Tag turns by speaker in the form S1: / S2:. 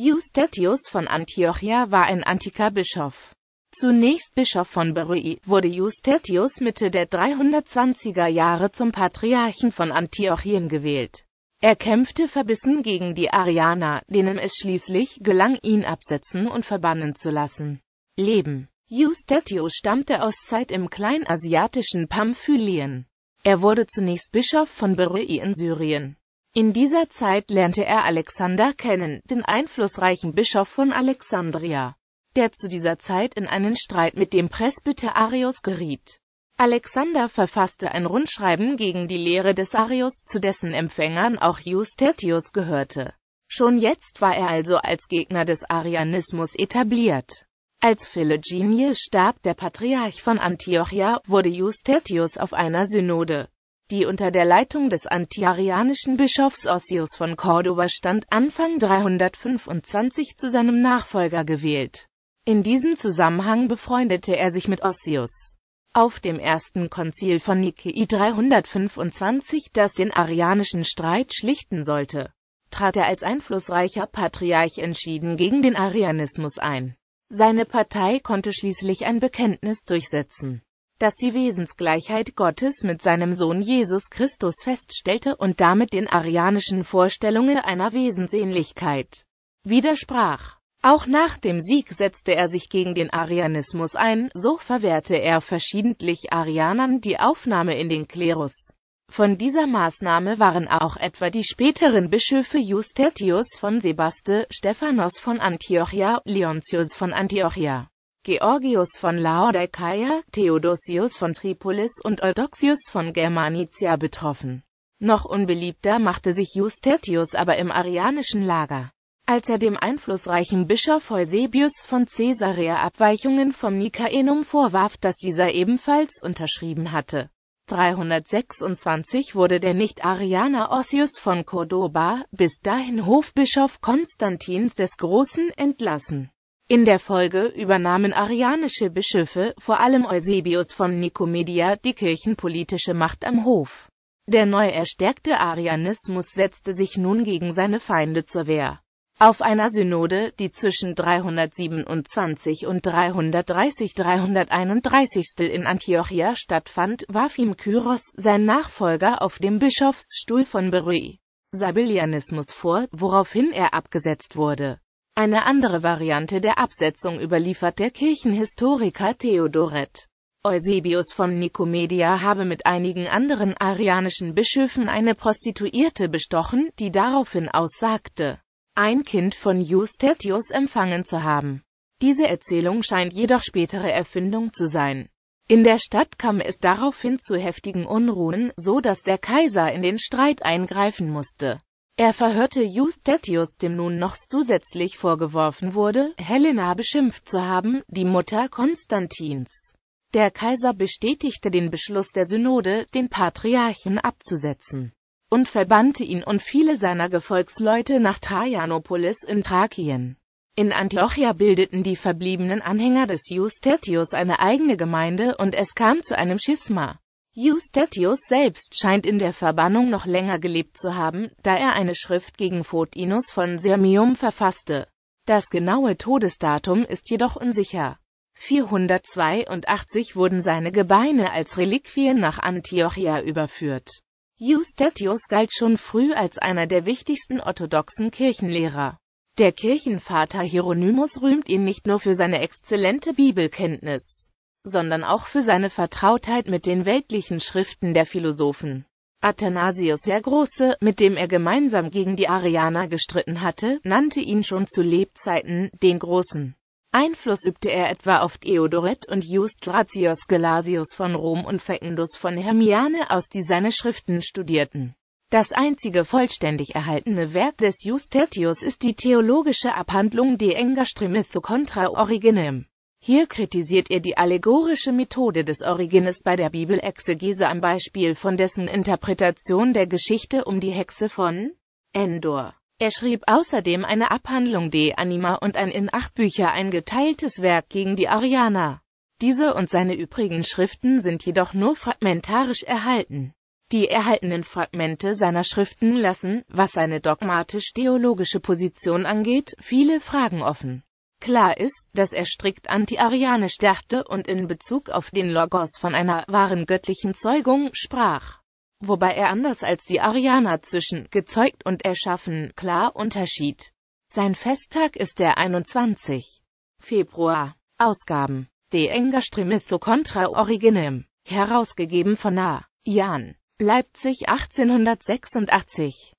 S1: Justetius von Antiochia war ein antiker Bischof. Zunächst Bischof von Berui, wurde Justetius Mitte der 320er Jahre zum Patriarchen von Antiochien gewählt. Er kämpfte verbissen gegen die Arianer, denen es schließlich gelang, ihn absetzen und verbannen zu lassen. Leben Justetius stammte aus Zeit im kleinasiatischen Pamphylien. Er wurde zunächst Bischof von Berui in Syrien. In dieser Zeit lernte er Alexander kennen, den einflussreichen Bischof von Alexandria, der zu dieser Zeit in einen Streit mit dem Presbyter Arius geriet. Alexander verfasste ein Rundschreiben gegen die Lehre des Arius, zu dessen Empfängern auch Justetius gehörte. Schon jetzt war er also als Gegner des Arianismus etabliert. Als Philogenie starb der Patriarch von Antiochia, wurde Justetius auf einer Synode die unter der Leitung des antiarianischen Bischofs Ossius von Cordoba stand, Anfang 325 zu seinem Nachfolger gewählt. In diesem Zusammenhang befreundete er sich mit Ossius. Auf dem ersten Konzil von Nikei 325, das den arianischen Streit schlichten sollte, trat er als einflussreicher Patriarch entschieden gegen den Arianismus ein. Seine Partei konnte schließlich ein Bekenntnis durchsetzen das die Wesensgleichheit Gottes mit seinem Sohn Jesus Christus feststellte und damit den arianischen Vorstellungen einer Wesensähnlichkeit widersprach. Auch nach dem Sieg setzte er sich gegen den Arianismus ein, so verwehrte er verschiedentlich Arianern die Aufnahme in den Klerus. Von dieser Maßnahme waren auch etwa die späteren Bischöfe Justetius von Sebaste, Stephanos von Antiochia, Leontius von Antiochia Georgius von Laodikeia, Theodosius von Tripolis und Eudoxius von Germanicia betroffen. Noch unbeliebter machte sich Justetius aber im arianischen Lager. Als er dem einflussreichen Bischof Eusebius von Caesarea Abweichungen vom Nikaenum vorwarf, dass dieser ebenfalls unterschrieben hatte. 326 wurde der Nicht-Arianer Ossius von Cordoba, bis dahin Hofbischof Konstantins des Großen, entlassen. In der Folge übernahmen arianische Bischöfe, vor allem Eusebius von Nikomedia, die kirchenpolitische Macht am Hof. Der neu erstärkte Arianismus setzte sich nun gegen seine Feinde zur Wehr. Auf einer Synode, die zwischen 327 und 330-331 in Antiochia stattfand, warf ihm Kyros, sein Nachfolger, auf dem Bischofsstuhl von Berui, Sabellianismus vor, woraufhin er abgesetzt wurde. Eine andere Variante der Absetzung überliefert der Kirchenhistoriker Theodoret. Eusebius von Nikomedia habe mit einigen anderen arianischen Bischöfen eine Prostituierte bestochen, die daraufhin aussagte, ein Kind von Justetius empfangen zu haben. Diese Erzählung scheint jedoch spätere Erfindung zu sein. In der Stadt kam es daraufhin zu heftigen Unruhen, so dass der Kaiser in den Streit eingreifen musste. Er verhörte Justetius, dem nun noch zusätzlich vorgeworfen wurde, Helena beschimpft zu haben, die Mutter Konstantins. Der Kaiser bestätigte den Beschluss der Synode, den Patriarchen abzusetzen, und verbannte ihn und viele seiner Gefolgsleute nach Trajanopolis in Thrakien. In Antiochia bildeten die verbliebenen Anhänger des Justetius eine eigene Gemeinde und es kam zu einem Schisma. Justetius selbst scheint in der Verbannung noch länger gelebt zu haben, da er eine Schrift gegen Photinus von Sirmium verfasste. Das genaue Todesdatum ist jedoch unsicher. 482 wurden seine Gebeine als Reliquien nach Antiochia überführt. Justetius galt schon früh als einer der wichtigsten orthodoxen Kirchenlehrer. Der Kirchenvater Hieronymus rühmt ihn nicht nur für seine exzellente Bibelkenntnis sondern auch für seine Vertrautheit mit den weltlichen Schriften der Philosophen. Athanasius der Große, mit dem er gemeinsam gegen die Arianer gestritten hatte, nannte ihn schon zu Lebzeiten den Großen. Einfluss übte er etwa auf Theodoret und Justratius Gelasius von Rom und Fecundus von Hermiane aus, die seine Schriften studierten. Das einzige vollständig erhaltene Werk des Justetius ist die theologische Abhandlung De Engastrimytho contra Originem. Hier kritisiert er die allegorische Methode des Origines bei der Bibelexegese am Beispiel von dessen Interpretation der Geschichte um die Hexe von Endor. Er schrieb außerdem eine Abhandlung De Anima und ein in acht Bücher eingeteiltes Werk gegen die Ariana. Diese und seine übrigen Schriften sind jedoch nur fragmentarisch erhalten. Die erhaltenen Fragmente seiner Schriften lassen, was seine dogmatisch-theologische Position angeht, viele Fragen offen. Klar ist, dass er strikt anti-arianisch dachte und in Bezug auf den Logos von einer wahren göttlichen Zeugung sprach. Wobei er anders als die Arianer zwischen gezeugt und erschaffen klar unterschied. Sein Festtag ist der 21. Februar. Ausgaben. De Engastrimitho contra Originem. Herausgegeben von A. Jan. Leipzig 1886.